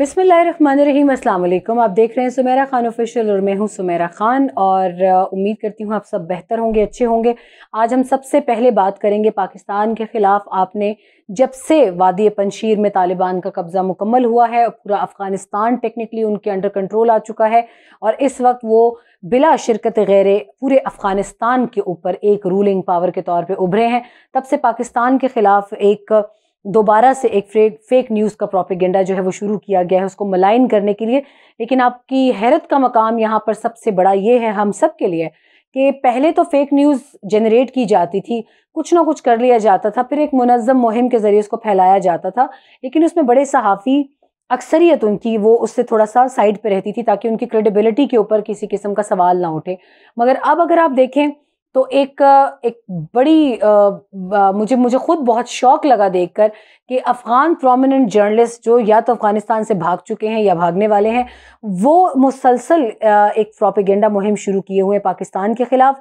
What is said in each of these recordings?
बिसमीम अल्लाम आप देख रहे हैं सुमेरा खान ऑफिशियल और मैं हूं सुमेरा खान और उम्मीद करती हूं आप सब बेहतर होंगे अच्छे होंगे आज हम सबसे पहले बात करेंगे पाकिस्तान के ख़िलाफ़ आपने जब से वादी पंशीर में तालिबान का कब्ज़ा मुकम्मल हुआ है और पूरा अफ़गानिस्तान टेक्निकली उनके अंडर कंट्रोल आ चुका है और इस वक्त वो बिला शिरकत गैर पूरे अफ़गानिस्तान के ऊपर एक रूलिंग पावर के तौर पर उभरे हैं तब से पाकिस्तान के ख़िलाफ़ एक दोबारा से एक फेक फेक न्यूज़ का प्रोपिगेंडा जो है वो शुरू किया गया है उसको मलाइन करने के लिए लेकिन आपकी हैरत का मकाम यहाँ पर सबसे बड़ा ये है हम सब के लिए कि पहले तो फेक न्यूज़ जनरेट की जाती थी कुछ ना कुछ कर लिया जाता था फिर एक मनज़म मुहिम के ज़रिए उसको फैलाया जाता था लेकिन उसमें बड़े सहाफ़ी अक्सरियत उनकी वो उससे थोड़ा सा साइड पर रहती थी ताकि उनकी क्रेडिबिलिटी के ऊपर किसी किस्म का सवाल ना उठे मगर अब अगर आप देखें तो एक एक बड़ी आ, मुझे मुझे खुद बहुत शौक लगा देखकर कि अफ़गान प्रोमिनेंट जर्नलिस्ट जो या तो अफ़गानिस्तान से भाग चुके हैं या भागने वाले हैं वो मुसलसल एक प्रोपेगेंडा मुहिम शुरू किए हुए पाकिस्तान के ख़िलाफ़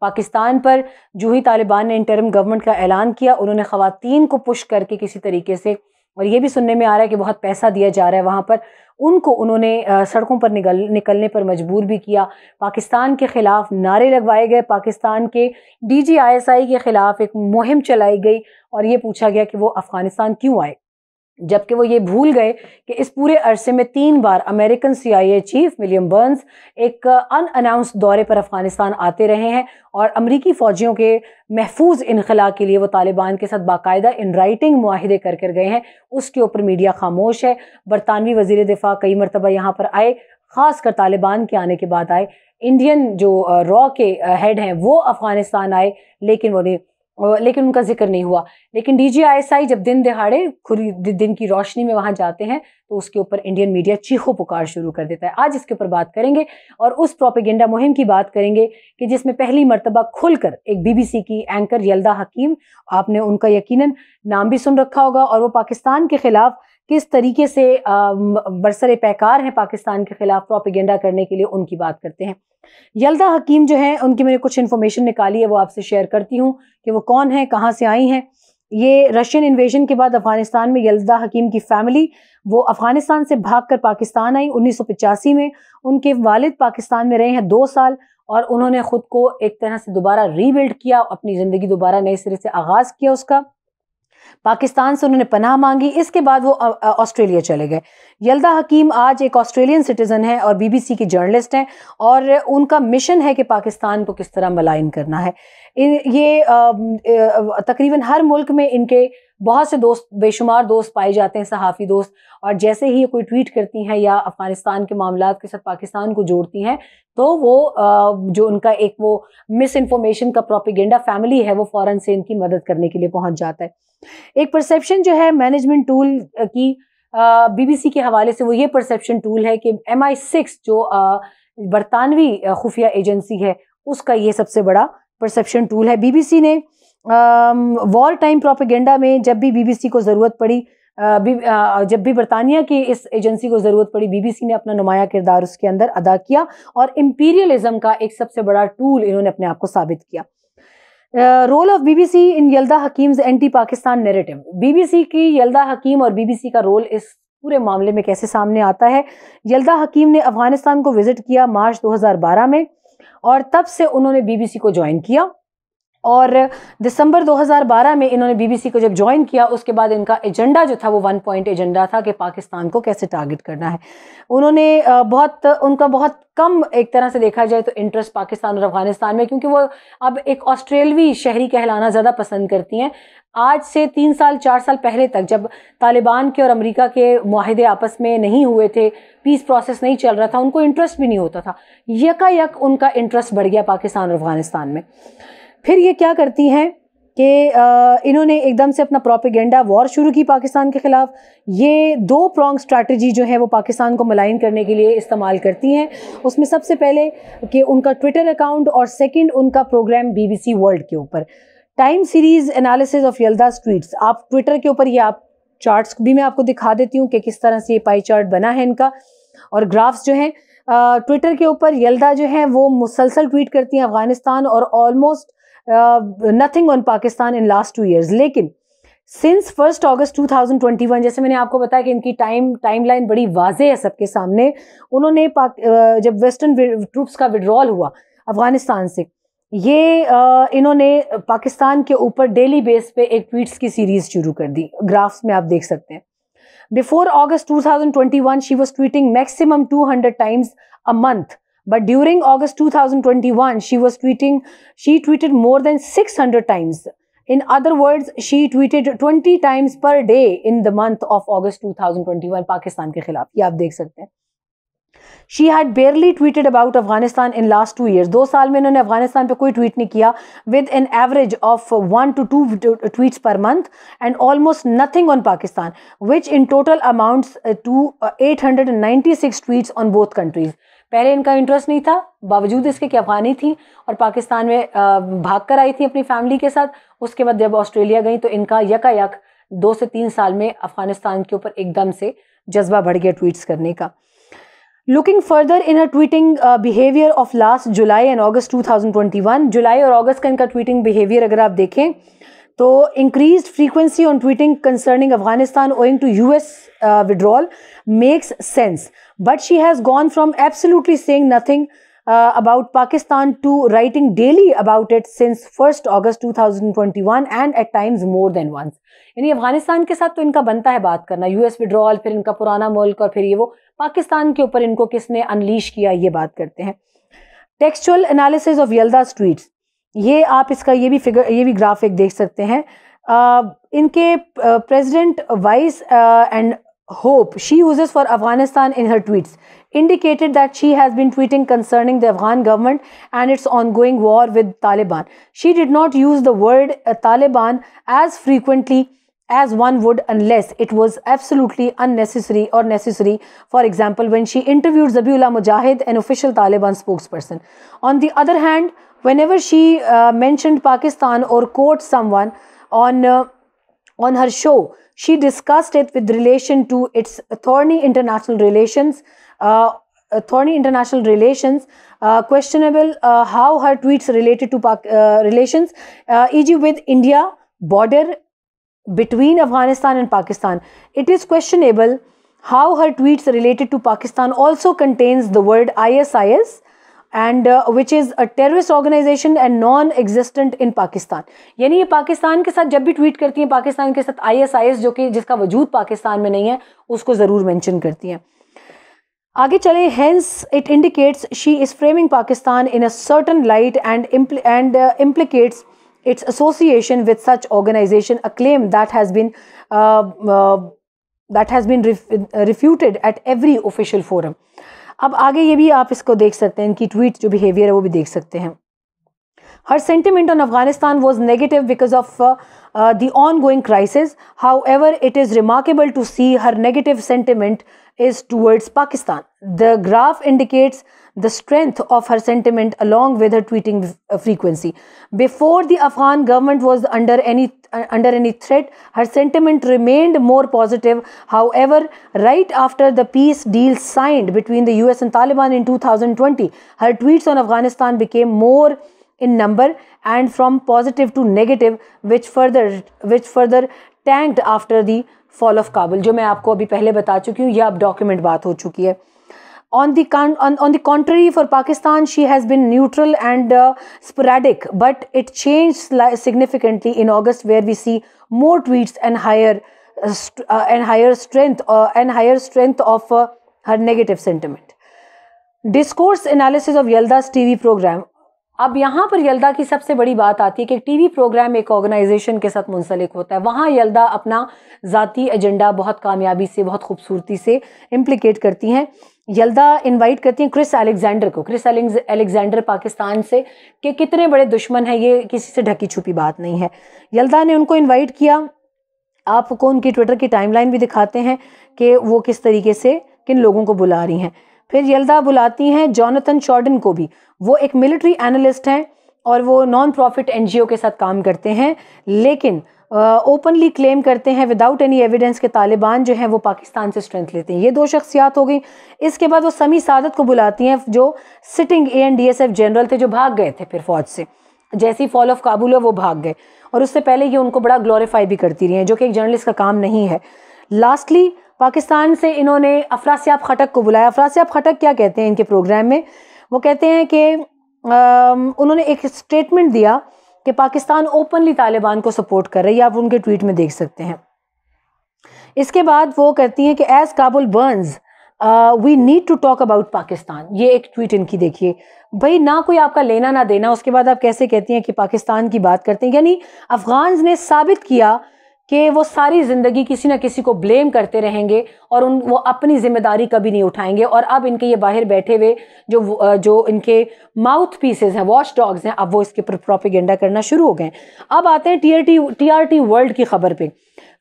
पाकिस्तान पर जो ही तालिबान ने इंटरम गवर्नमेंट का ऐलान किया उन्होंने ख़वातीन को पुश करके किसी तरीके से और ये भी सुनने में आ रहा है कि बहुत पैसा दिया जा रहा है वहाँ पर उनको उन्होंने सड़कों पर निकल निकलने पर मजबूर भी किया पाकिस्तान के ख़िलाफ़ नारे लगवाए गए पाकिस्तान के D G I S I के ख़िलाफ़ एक मुहिम चलाई गई और ये पूछा गया कि वो अफ़गानिस्तान क्यों आए जबकि वो ये भूल गए कि इस पूरे अरसे में तीन बार American CIA chief William Burns एक अनाउंस दौरे पर अफगानिस्तान आते रहे हैं और अमरीकी फ़ौजियों के महफूज इनखला के लिए वो तालिबान के साथ बाकायदा इन राइटिंग माहदे कर कर गए हैं उसके ऊपर मीडिया खामोश है बरतानवी वजीर दिफा कई मरतबा यहाँ पर आए ख़ास कर तालिबान के आने के बाद आए इंडियन जो रॉ के हेड हैं वो अफ़गानिस्तान आए लेकिन उन्हें लेकिन उनका जिक्र नहीं हुआ लेकिन D G I S I जब दिन दिहाड़े खुरी दिन की रोशनी में वहाँ जाते हैं तो उसके ऊपर इंडियन मीडिया चीखो पुकार शुरू कर देता है आज इसके ऊपर बात करेंगे और उस प्रोपेगेंडा मुहिम की बात करेंगे कि जिसमें पहली मरतबा खुलकर एक बीबीसी की एंकर यलदा हकीम आपने उनका यकीनन नाम भी सुन रखा होगा और वो पाकिस्तान के ख़िलाफ़ किस तरीके से बरसर पैकार हैं पाकिस्तान के ख़िलाफ़ प्रोपिगेंडा करने के लिए उनकी बात करते हैं यलदा हकीम जो है उनकी मैंने कुछ इन्फॉर्मेशन निकाली है वो आपसे शेयर करती हूँ कि वो कौन है कहाँ से आई हैं ये रशियन इन्वेजन के बाद अफगानिस्तान में यलदा हकीम की फैमिली वो अफगानिस्तान से भागकर पाकिस्तान आई उन्नीस में उनके वालिद पाकिस्तान में रहे हैं दो साल और उन्होंने ख़ुद को एक तरह से दोबारा रीबिल्ड किया अपनी ज़िंदगी दोबारा नए सिरे से आगाज़ किया उसका पाकिस्तान से उन्होंने पनाह मांगी इसके बाद वो ऑस्ट्रेलिया चले गए यलदा हकीम आज एक ऑस्ट्रेलियन सिटीज़न है और बीबीसी के जर्नलिस्ट हैं और उनका मिशन है कि पाकिस्तान को किस तरह मलाइन करना है ये तकरीबन हर मुल्क में इनके बहुत से दोस्त बेशुमार दोस्त पाए जाते हैं सहाफ़ी दोस्त और जैसे ही ये कोई ट्वीट करती हैं या अफ़गानिस्तान के मामला के साथ पाकिस्तान को जोड़ती हैं तो वो जो उनका एक वो मिस इन्फॉर्मेशन का प्रोपिगेंडा फैमिली है वो फ़ौरन से इनकी मदद करने के लिए पहुँच जाता है एक परसेप्शन जो है मैनेजमेंट टूल की बीबीसी के हवाले से वो ये परसेप्शन टूल है कि एम आई सिक्स जो बरतानवी खुफिया एजेंसी है उसका ये सबसे बड़ा परसेप्शन टूल है बीबीसी ने वॉर टाइम प्रोपेगेंडा में जब भी बीबीसी को ज़रूरत पड़ी uh, uh, जब भी बरतानिया की इस एजेंसी को ज़रूरत पड़ी बीबीसी ने अपना नुमाया किरदार उसके अंदर अदा किया और इम्पीरियलिज्म का एक सबसे बड़ा टूल इन्होंने अपने आप को साबित किया role of BBC in Yalda Hakim's anti Pakistan narrative BBC की यल्दा हकीम और बीबीसी का रोल इस पूरे मामले में कैसे सामने आता है यल्दा हकीम ने अफगानिस्तान को विजिट किया मार्च 2012 में और तब से उन्होंने बीबीसी को ज्वाइन किया और दिसंबर 2012 में इन्होंने बीबीसी को जब ज्वाइन किया उसके बाद इनका एजेंडा जो था वो वन पॉइंट एजेंडा था कि पाकिस्तान को कैसे टारगेट करना है उन्होंने बहुत उनका बहुत कम एक तरह से देखा जाए तो इंटरेस्ट पाकिस्तान और अफगानिस्तान में क्योंकि वो अब एक ऑस्ट्रेलवी शहरी कहलाना ज़्यादा पसंद करती हैं आज से तीन साल चार साल पहले तक जब तालिबान के और अमेरिका के माहदे आपस में नहीं हुए थे पीस प्रोसेस नहीं चल रहा था उनको इंटरेस्ट भी नहीं होता था यका यक उनका इंटरेस्ट बढ़ गया पाकिस्तान और अफगानिस्तान में फिर ये क्या करती हैं कि इन्होंने एकदम से अपना प्रोपिगेंडा वॉर शुरू की पाकिस्तान के ख़िलाफ़ ये दो प्रॉन्ग स्ट्रैटेजी जो है वो पाकिस्तान को मलाइन करने के लिए इस्तेमाल करती हैं उसमें सबसे पहले कि उनका ट्विटर अकाउंट और सेकंड उनका प्रोग्राम बीबीसी वर्ल्ड के ऊपर time series analysis of Yalda streets आप ट्विटर के ऊपर ये आप चार्ट भी मैं आपको दिखा देती हूँ कि किस तरह से ये पाई चार्ट बना है इनका और ग्राफ्स जो हैं ट्विटर के ऊपर यल्दा जो है वो मुसलसल ट्वीट करती हैं अफ़गानिस्तान और almost nothing on Pakistan in last two years लेकिन सिंस फर्स्ट अगस्त 2021 जैसे मैंने आपको बताया कि इनकी टाइम टाइमलाइन बड़ी वाजे है सबके सामने उन्होंने पाक uh, जब वेस्टर्न ट्रूप्स का विड्रॉल हुआ अफगानिस्तान से ये uh, इन्होंने पाकिस्तान के ऊपर डेली बेस पे एक ट्वीट्स की सीरीज शुरू कर दी ग्राफ्स में आप देख सकते हैं before August 2021 she was tweeting maximum 200 times a month But during August 2021, she was tweeting, she tweeted more than 600 times. In other words, she tweeted 20 times per day in the month of August 2021, Pakistan ke khilaaf. Ye aap dekh sakte. She had barely tweeted about Afghanistan in last two years. Do saal mein unhne Afghanistan pe koi tweet nahi kiya with an average of one to two tweets per month and almost nothing on Pakistan, which in total amounts to uh, 896 tweets on both countries. पहले इनका interest नहीं था बावजूद इसके कि अफ़गानी थी और पाकिस्तान में भाग कर आई थी अपनी फैमिली के साथ उसके बाद जब ऑस्ट्रेलिया गई तो इनका यकायक दो से तीन साल में अफ़गानिस्तान के ऊपर एकदम से जज्बा बढ़ गया ट्वीट्स करने का looking further in a tweeting behaviour of last July and twenty 2021 जुलाई और अगस्त का इनका ट्वीटिंग बिहेवियर अगर आप देखें तो increase frequency on tweeting concerning Afghanistan owing to U S withdrawal makes sense but she has gone from absolutely saying nothing about Pakistan to writing daily about it since first August 2021 and at times more than once. यानी अफगानिस्तान के साथ तो इनका बनता है बात करना US withdrawal फिर इनका पुराना मुल्क और फिर ये वो पाकिस्तान के ऊपर इनको किसने अनलीश किया ये बात करते हैं textual analysis of Yalda's tweets ये आप इसका ये भी फिगर ये भी ग्राफ एक देख सकते हैं uh, इनके president vice and hope she uses for Afghanistan in her tweets indicated that she has been tweeting concerning the Afghan government and its ongoing war with Taliban she did not use the word Taliban as frequently as one would unless it was absolutely unnecessary or necessary. For example, when she interviewed Zabiullah Mujahid, an official Taliban spokesperson. On the other hand, whenever she uh, mentioned Pakistan or quotes someone on, uh, on her show, she discussed it with relation to its thorny international relations, uh, uh thorny international relations, uh, questionable uh, how her tweets related to Pak, relations, e.g. with India, border between Afghanistan and Pakistan, it is questionable how her tweets related to Pakistan also contains the word ISIS and uh, which is a terrorist organization and non-existent in Pakistan. यानी ये पाकिस्तान के साथ जब भी tweet करती हैं पाकिस्तान के साथ आईएसआईएस जो कि जिसका वजूद पाकिस्तान में नहीं है उसको ज़रूर मेंशन करती हैं आगे चले hence it indicates she is framing Pakistan in a certain light and and implicates its association with such organization, a claim that has been uh, uh, that has been uh, refuted at every official forum. अब आगे ये भी आप इसको देख सकते हैं इनकी ट्वीट जो बिहेवियर है वो Her sentiment on Afghanistan was negative because of the ongoing crisis. However, it is remarkable to see her negative sentiment is towards Pakistan. The graph indicates the strength of her sentiment along with her tweeting uh, frequency. Before the Afghan government was under any uh, under any threat, her sentiment remained more positive. However, right after the peace deal signed between the US and Taliban in 2020, her tweets on Afghanistan became more in number and from positive to negative, which further which further tanked after the fall of Kabul. जो मैं आपको अभी पहले बता चुकी हूँ अब document बात हो चुकी है on the con- on, on the contrary for pakistan she has been neutral and uh, sporadic but it changed significantly in august where we see more tweets and higher uh, and higher strength uh, and higher strength of uh, her negative sentiment discourse analysis of Yalda's TV program अब यहाँ पर यल्दा की सबसे बड़ी बात आती है कि एक टीवी प्रोग्राम एक ऑर्गेनाइजेशन के साथ मुंसलिक होता है वहाँ यल्दा अपना ज़ाती एजेंडा बहुत कामयाबी से बहुत खूबसूरती से इम्प्लिकेट करती हैं यलदा इनवाइट करती हैं क्रिस अलेक्जेंडर को क्रिस अलेक्जेंडर पाकिस्तान से कि कितने बड़े दुश्मन हैं ये किसी से ढकी छुपी बात नहीं है यलदा ने उनको इनवाइट किया आपको उनकी ट्विटर की टाइमलाइन भी दिखाते हैं कि वो किस तरीके से किन लोगों को बुला रही हैं फिर यलदा बुलाती हैं जॉनथन शॉर्डन को भी वो एक मिलिट्री एनालिस्ट हैं और वो नॉन प्रॉफिट एन के साथ काम करते हैं लेकिन ओपनली क्लेम करते हैं विदाउट एनी एविडेंस के तालिबान जो हैं वो पाकिस्तान से स्ट्रेंथ लेते हैं ये दो शख्सियात हो गई इसके बाद वो समी सादत को बुलाती हैं जो sitting A N D S F general थे जो भाग गए थे फिर फौज से जैसी फॉल ऑफ काबुल है वो भाग गए और उससे पहले ये उनको बड़ा ग्लोरीफाई भी करती रही हैं जो कि एक जर्नलिस्ट का काम नहीं है लास्टली पाकिस्तान से इन्होंने अफरासियाब खटक को बुलाया अफरासियाब खटक क्या कहते हैं इनके प्रोग्राम में वो कहते हैं कि उन्होंने एक स्टेटमेंट दिया कि पाकिस्तान ओपनली तालिबान को सपोर्ट कर रही है आप उनके ट्वीट में देख सकते हैं इसके बाद वो कहती हैं कि as Kabul burns we need to talk about Pakistan ये एक ट्वीट इनकी देखिए भाई ना कोई आपका लेना ना देना उसके बाद आप कैसे कहती हैं कि पाकिस्तान की बात करते हैं यानी अफगान ने साबित किया कि वो सारी ज़िंदगी किसी ना किसी को ब्लेम करते रहेंगे और उन वो अपनी ज़िम्मेदारी कभी नहीं उठाएंगे और अब इनके ये बाहर बैठे हुए जो जो इनके माउथ पीसेज हैं वॉश डॉग्स हैं अब वो इसके प्रोपिगेंडा करना शुरू हो गए अब आते हैं टी टीआरटी टी वर्ल्ड की खबर पे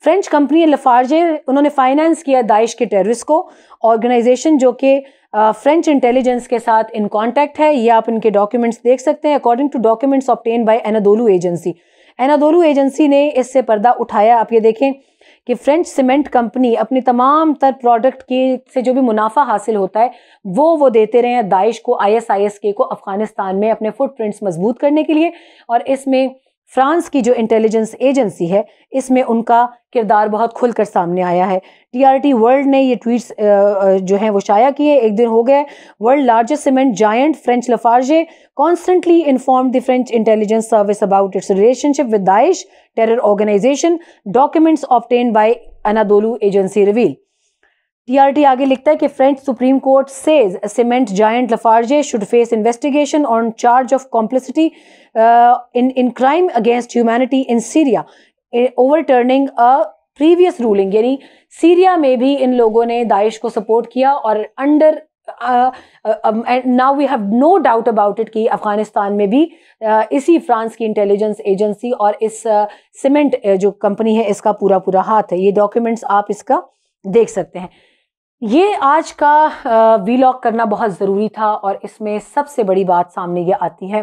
फ्रेंच कंपनी लफार्जे उन्होंने फाइनेंस किया दाइश के टेररिस्ट को ऑर्गेनाइजेशन जो कि फ्रेंच इंटेलिजेंस के साथ इन कॉन्टैक्ट है ये आप इनके डॉक्यूमेंट्स देख सकते हैं according to documents obtained by Anadolu agency Anadolu agency ने इससे पर्दा उठाया आप ये देखें कि फ्रेंच सीमेंट कंपनी अपनी तमाम तर प्रोडक्ट की से जो भी मुनाफा हासिल होता है वो वो देते रहे हैं दाइश को आईएसआईएस के को अफ़गानिस्तान में अपने फुटप्रिंट्स मजबूत करने के लिए और इसमें फ्रांस की जो इंटेलिजेंस एजेंसी है इसमें उनका किरदार बहुत खुलकर सामने आया है टीआरटी वर्ल्ड ने ये ट्वीट्स जो हैं वो शाया किए एक दिन हो गए world largest cement giant French Lafarge constantly inform the French intelligence service about its relationship with Daesh terror organisation documents obtained by Anadolu agency reveal TRT आगे लिखता है कि French supreme court says cement giant Lafarge should face investigation on charge of complicity in in crime against humanity in Syria turning a previous ruling यानी Syria में भी इन लोगों ने Daesh को सपोर्ट किया और under now we have no doubt about it कि अफगानिस्तान में भी uh, इसी फ्रांस की इंटेलिजेंस एजेंसी और इस सीमेंट uh, uh, जो कंपनी है इसका पूरा पूरा हाथ है ये डॉक्यूमेंट्स आप इसका देख सकते हैं ये आज का वीलॉग करना बहुत ज़रूरी था और इसमें सबसे बड़ी बात सामने ये आती है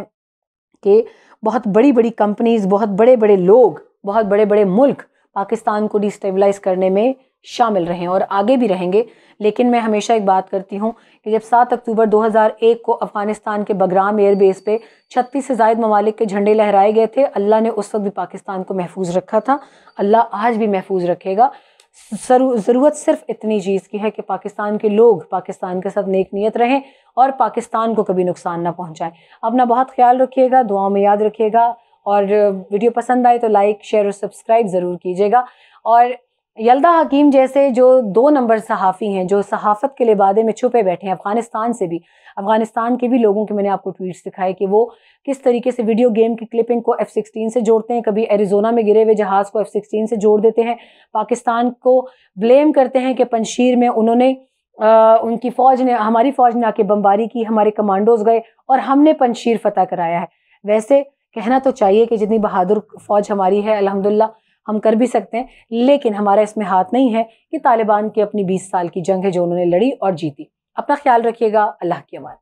कि बहुत बड़ी बड़ी कंपनीज बहुत बड़े बड़े लोग बहुत बड़े बड़े मुल्क पाकिस्तान को डिस्टेबलाइज करने में शामिल रहे और आगे भी रहेंगे लेकिन मैं हमेशा एक बात करती हूँ कि जब 7 अक्टूबर 2001 को अफ़गानिस्तान के बगराम एयरबेस पे 36 से जायद ममालिक के झंडे लहराए गए थे अल्लाह ने उस वक्त भी पाकिस्तान को महफूज रखा था अल्लाह आज भी महफूज रखेगा ज़रूरत सिर्फ इतनी चीज़ की है कि पाकिस्तान के लोग पाकिस्तान के साथ नेक नियत रहें और पाकिस्तान को कभी नुकसान ना पहुँचाएँ अपना बहुत ख्याल रखिएगा दुआओं में याद रखिएगा और वीडियो पसंद आए तो लाइक शेयर और सब्सक्राइब ज़रूर कीजिएगा और यलदा हकीम जैसे जो दो नंबर सहाफ़ी हैं जो सहाफ़त के लिबादे में छुपे बैठे हैं अफ़गानिस्तान से भी अफ़गानिस्तान के भी लोगों के मैंने आपको ट्वीट्स दिखाए कि वो किस तरीके से वीडियो गेम की क्लिपिंग को एफ़ सिक्सटीन से जोड़ते हैं कभी एरिज़ोना में गिरे हुए जहाज़ को एफ़ सिक्सटीन से जोड़ देते हैं पाकिस्तान को ब्लेम करते हैं कि पंशीर में उन्होंने आ, उनकी फ़ौज ने हमारी फ़ौज ने आके बमबारी की हमारे कमांडोज़ गए और हमने पंशीर फ़तह कराया है वैसे कहना तो चाहिए कि जितनी बहादुर फ़ौज हमारी है अलहमदिल्ला हम कर भी सकते हैं लेकिन हमारा इसमें हाथ नहीं है कि तालिबान की अपनी बीस साल की जंग है जो उन्होंने लड़ी और जीती अपना ख्याल रखिएगा अल्लाह की अमान